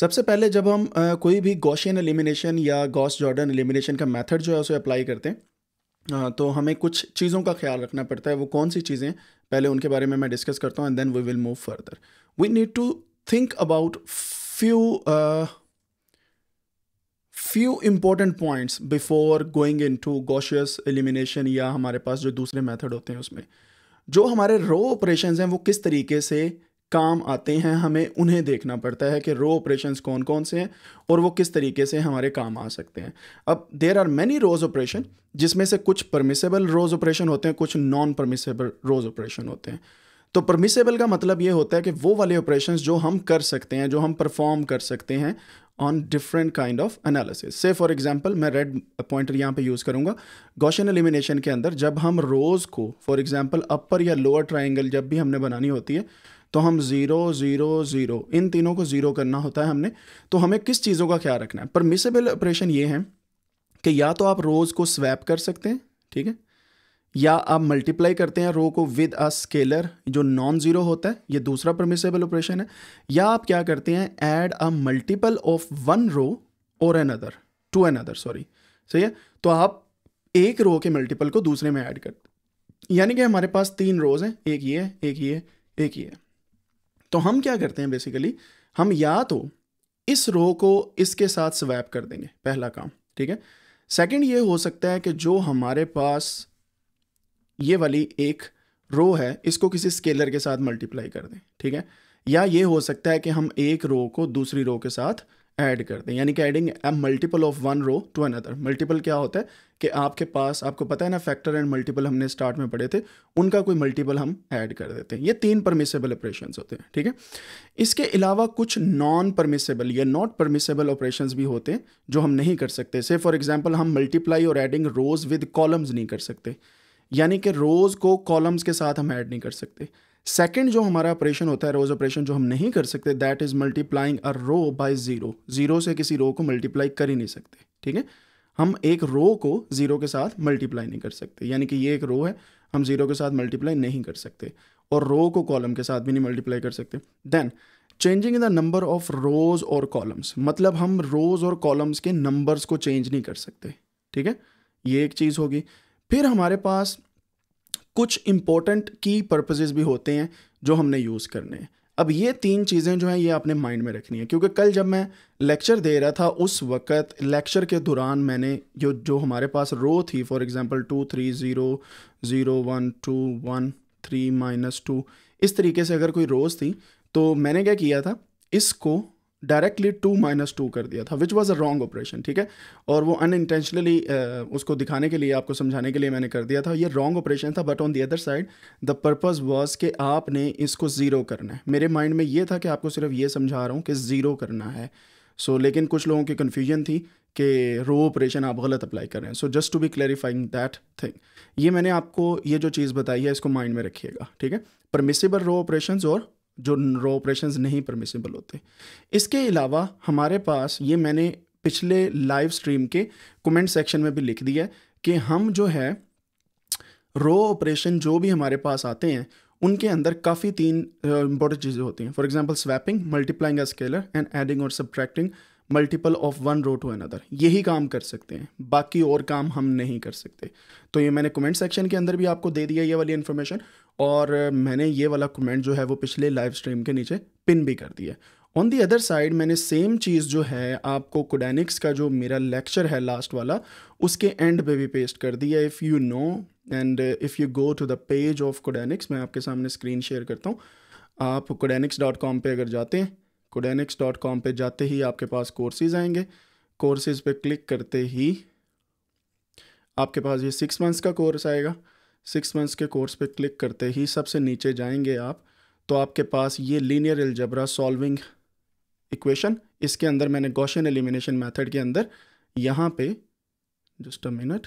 सबसे पहले जब हम आ, कोई भी गॉशियन एलिमिनेशन या गॉस जॉर्डन एलिमिनेशन का मेथड जो है उसे अप्लाई करते हैं आ, तो हमें कुछ चीज़ों का ख्याल रखना पड़ता है वो कौन सी चीज़ें पहले उनके बारे में मैं डिस्कस करता हूँ and then we will move further we need to think about few few important points before going in to Gaussian elimination या हमारे पास जो दूसरे मैथड होते हैं उसमें जो हमारे रो ऑपरेशन हैं वो किस तरीके से काम आते हैं हमें उन्हें देखना पड़ता है कि रो ऑपरेशन कौन कौन से हैं और वो किस तरीके से हमारे काम आ सकते हैं अब there are many rows operation जिसमें से कुछ परमिसेबल रोज़ ऑपरेशन होते हैं कुछ नॉन परमिसेबल रोज़ ऑपरेशन होते हैं तो परमिसेबल का मतलब ये होता है कि वो वाले ऑपरेशन जो हम कर सकते हैं जो हम परफॉर्म कर सकते हैं on different kind of analysis से फॉर एग्ज़ाम्पल मैं रेड पॉइंटर यहाँ पे यूज़ करूँगा गोशन एलिमिनेशन के अंदर जब हम रोज़ को फॉर एग्ज़ाम्पल अपर या लोअर ट्राइंगल जब भी हमने बनानी होती है तो हम ज़ीरो ज़ीरो ज़ीरो इन तीनों को ज़ीरो करना होता है हमने तो हमें किस चीज़ों का ख्याल रखना है परमिसेबल ऑपरेशन ये है कि या तो आप रोज़ को स्वैप कर सकते हैं ठीक है या आप मल्टीप्लाई करते हैं रो को विद अ स्केलर जो नॉन ज़ीरो होता है ये दूसरा परमिसेबल ऑपरेशन है या आप क्या करते हैं add a multiple of one row और another to another sorry सही है तो आप एक रो के मल्टीपल को दूसरे में ऐड करते यानी कि हमारे पास तीन रोज़ हैं एक ये है एक ये एक ये है तो हम क्या करते हैं बेसिकली हम या तो इस रो को इसके साथ स्वैप कर देंगे पहला काम ठीक है सेकंड ये हो सकता है कि जो हमारे पास ये वाली एक रो है इसको किसी स्केलर के साथ मल्टीप्लाई कर दें ठीक है या ये हो सकता है कि हम एक रो को दूसरी रो के साथ ऐड कर दें यानी कि adding a multiple of one row to another multiple क्या होता है कि आपके पास आपको पता है ना फैक्टर एंड मल्टीपल हमने स्टार्ट में पढ़े थे उनका कोई मल्टीपल हम ऐड कर देते हैं ये तीन परमिसेबल ऑपरेशंस होते हैं ठीक है इसके अलावा कुछ नॉन परमिसेबल या नॉट परमिसेबल ऑपरेशन भी होते हैं जो हम नहीं कर सकते से फॉर एग्जाम्पल हम मल्टीप्लाई और एडिंग रोज विद कॉलम्स नहीं कर सकते यानी कि रोज़ को कॉलम्स के साथ हम ऐड नहीं कर सकते सेकेंड जो हमारा ऑपरेशन होता है रोज ऑपरेशन जो हम नहीं कर सकते that is multiplying a row by zero zero से किसी रो को मल्टीप्लाई कर ही नहीं सकते ठीक है हम एक रो को जीरो के साथ मल्टीप्लाई नहीं कर सकते यानी कि ये एक रो है हम जीरो के साथ मल्टीप्लाई नहीं कर सकते और रो को कॉलम के साथ भी नहीं मल्टीप्लाई कर सकते then changing the number of rows और कॉलम्स मतलब हम रोज और कॉलम्स के नंबर्स को चेंज नहीं कर सकते ठीक है ये एक चीज़ होगी फिर हमारे पास कुछ इंपॉर्टेंट की पर्पजेज़ भी होते हैं जो हमने यूज़ करने हैं अब ये तीन चीज़ें जो हैं ये आपने माइंड में रखनी है क्योंकि कल जब मैं लेक्चर दे रहा था उस वक्त लेक्चर के दौरान मैंने जो जो हमारे पास रो थी for example two three zero zero one two one three minus two इस तरीके से अगर कोई रोज़ थी तो मैंने क्या किया था इसको डायरेक्टली टू माइनस टू कर दिया था which was a wrong operation ठीक है और वो अनइंटेंशनली उसको दिखाने के लिए आपको समझाने के लिए मैंने कर दिया था ये रॉन्ग ऑपरेशन था but on the other side the purpose was कि आपने इसको ज़ीरो करना है मेरे माइंड में ये था कि आपको सिर्फ ये समझा रहा हूँ कि ज़ीरो करना है सो so, लेकिन कुछ लोगों की कन्फ्यूजन थी कि रो ऑपरेशन आप गलत अप्लाई कर रहे हैं so just to be clarifying that thing ये मैंने आपको ये जो चीज़ बताई है इसको माइंड में रखिएगा ठीक है परमिसेबल रो ऑपरेशन और जो रो ऑपरेशंस नहीं परमिसेबल होते इसके अलावा हमारे पास ये मैंने पिछले लाइव स्ट्रीम के कमेंट सेक्शन में भी लिख दिया है कि हम जो है रो ऑपरेशन जो भी हमारे पास आते हैं उनके अंदर काफ़ी तीन इंपॉर्टेंट चीज़ें होती हैं for example swapping multiplying scalar and adding और subtracting multiple of one row to another यही काम कर सकते हैं बाकी और काम हम नहीं कर सकते तो ये मैंने कमेंट सेक्शन के अंदर भी आपको दे दिया ये वाली इन्फॉर्मेशन और मैंने ये वाला कमेंट जो है वो पिछले लाइव स्ट्रीम के नीचे पिन भी कर दिया ऑन दी अदर साइड मैंने सेम चीज़ जो है आपको कोडेनिक्स का जो मेरा लेक्चर है लास्ट वाला उसके एंड पे भी पेस्ट कर दिया if you know and if you go to the page of Codanics मैं आपके सामने स्क्रीन शेयर करता हूँ आप कोडेनिक्स डॉट कॉम पर अगर जाते हैं कोडेनिक्स डॉट कॉम पर जाते ही आपके पास कोर्सेज़ आएंगे कोर्सेज़ पे क्लिक करते ही आपके पास ये सिक्स मंथ्स का कोर्स आएगा सिक्स मंथ्स के कोर्स पे क्लिक करते ही सबसे नीचे जाएंगे आप तो आपके पास ये लीनियर एलजबरा सॉल्विंग इक्वेशन इसके अंदर मैंने गौशन एलिमिनेशन मेथड के अंदर यहाँ पे जस्ट अ मिनट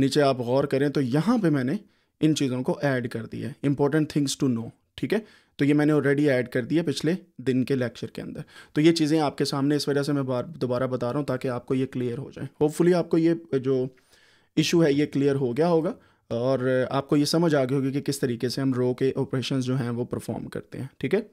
नीचे आप गौर करें तो यहाँ पे मैंने इन चीज़ों को ऐड कर दिया है इंपॉर्टेंट थिंग्स टू नो ठीक है तो ये मैंने ऑलरेडी ऐड कर दिया पिछले दिन के लेक्चर के अंदर तो ये चीज़ें आपके सामने इस वजह से मैं बार दोबारा बता रहा हूँ ताकि आपको ये क्लियर हो जाए होपफुली आपको ये जो इशू है ये क्लियर हो गया होगा और आपको ये समझ आ गई होगी कि किस तरीके से हम रो के ऑपरेशन जो हैं वो परफॉर्म करते हैं ठीक है